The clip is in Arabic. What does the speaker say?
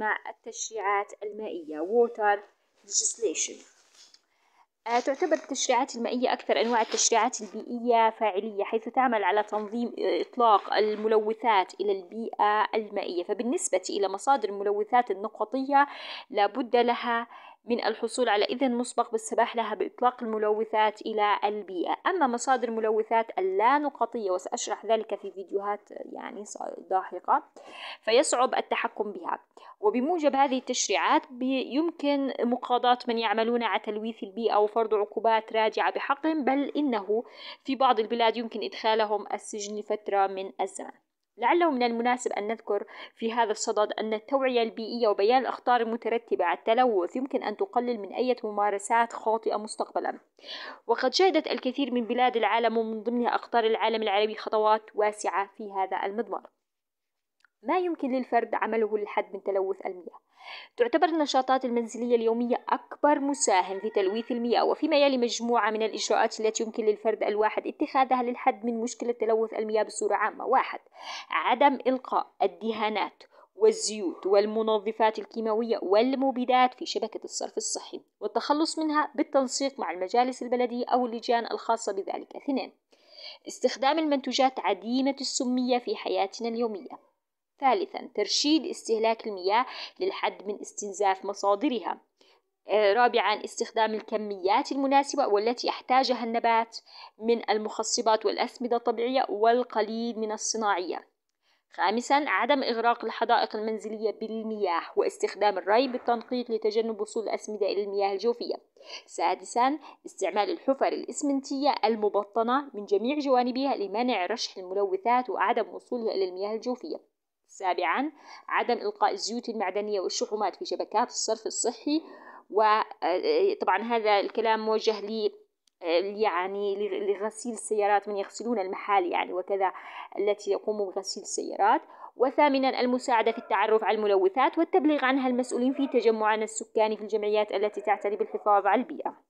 مع التشريعات المائية Water Legislation آه، تعتبر التشريعات المائية أكثر أنواع التشريعات البيئية فاعلية حيث تعمل على تنظيم آه، إطلاق الملوثات إلى البيئة المائية فبالنسبة إلى مصادر الملوثات النقطية لابد لها من الحصول على إذن مسبق بالسماح لها بإطلاق الملوثات إلى البيئة أما مصادر اللا اللانقطية وسأشرح ذلك في فيديوهات يعني لاحقة فيصعب التحكم بها وبموجب هذه التشريعات يمكن مقاضاة من يعملون على تلويث البيئة وفرض عقوبات راجعة بحقهم بل إنه في بعض البلاد يمكن إدخالهم السجن لفترة من الزمن لعله من المناسب أن نذكر في هذا الصدد أن التوعية البيئية وبيان الأخطار المترتبة على التلوث يمكن أن تقلل من أي ممارسات خاطئة مستقبلا وقد شهدت الكثير من بلاد العالم ومن ضمنها أخطار العالم العربي خطوات واسعة في هذا المضمار ما يمكن للفرد عمله للحد من تلوث المياه تعتبر النشاطات المنزلية اليومية أكبر مساهم في تلويث المياه وفيما يلي مجموعة من الإجراءات التي يمكن للفرد الواحد اتخاذها للحد من مشكلة تلوث المياه بصورة عامة واحد عدم إلقاء الدهانات والزيوت والمنظفات الكيماوية والمبيدات في شبكة الصرف الصحي والتخلص منها بالتنسيق مع المجالس البلدية أو اللجان الخاصة بذلك اثنين استخدام المنتوجات عديمة السمية في حياتنا اليومية ثالثا ترشيد استهلاك المياه للحد من استنزاف مصادرها آه، رابعا استخدام الكميات المناسبة والتي يحتاجها النبات من المخصبات والأسمدة الطبيعية والقليل من الصناعية خامسا عدم إغراق الحدائق المنزلية بالمياه واستخدام الري بالتنقيط لتجنب وصول الأسمدة إلى المياه الجوفية سادسا استعمال الحفر الإسمنتية المبطنة من جميع جوانبها لمنع رشح الملوثات وعدم وصولها إلى المياه الجوفية سابعا عدم إلقاء الزيوت المعدنية والشحومات في شبكات الصرف الصحي وطبعا آه، آه، هذا الكلام موجه لي آه، يعني لغسيل السيارات من يغسلون المحال يعني وكذا التي يقوموا بغسيل السيارات وثامنا المساعدة في التعرف على الملوثات والتبليغ عنها المسؤولين في تجمعنا السكاني في الجمعيات التي تعتني بالحفاظ على البيئة